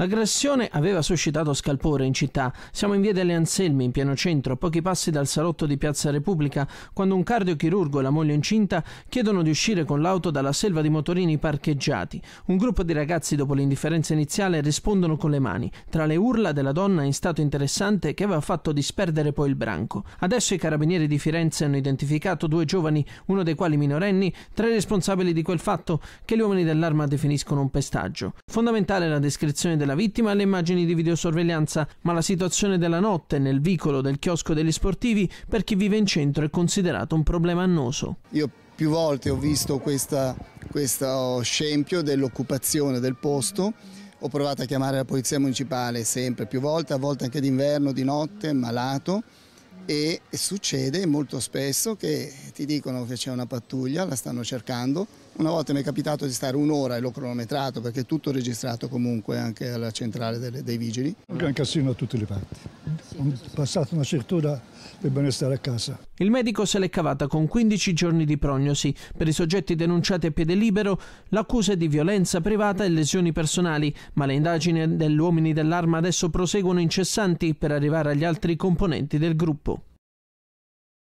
L'aggressione aveva suscitato scalpore in città. Siamo in via delle Anselmi, in pieno centro, a pochi passi dal salotto di Piazza Repubblica, quando un cardiochirurgo e la moglie incinta chiedono di uscire con l'auto dalla selva di motorini parcheggiati. Un gruppo di ragazzi, dopo l'indifferenza iniziale, rispondono con le mani, tra le urla della donna in stato interessante che aveva fatto disperdere poi il branco. Adesso i carabinieri di Firenze hanno identificato due giovani, uno dei quali minorenni, tra i responsabili di quel fatto che gli uomini dell'arma definiscono un pestaggio. Fondamentale la descrizione della della vittima alle immagini di videosorveglianza, ma la situazione della notte nel vicolo del chiosco degli sportivi per chi vive in centro è considerato un problema annoso. Io più volte ho visto questa, questo oh, scempio dell'occupazione del posto. Ho provato a chiamare la polizia municipale sempre, più volte, a volte anche d'inverno, di notte, malato e succede molto spesso che ti dicono che c'è una pattuglia, la stanno cercando. Una volta mi è capitato di stare un'ora e l'ho cronometrato perché è tutto registrato comunque anche alla centrale dei vigili. Un gran casino a tutte le parti passata una certura per benestare a casa. Il medico se l'è cavata con 15 giorni di prognosi. Per i soggetti denunciati a piede libero l'accusa è di violenza privata e lesioni personali, ma le indagini degli uomini dell'arma adesso proseguono incessanti per arrivare agli altri componenti del gruppo.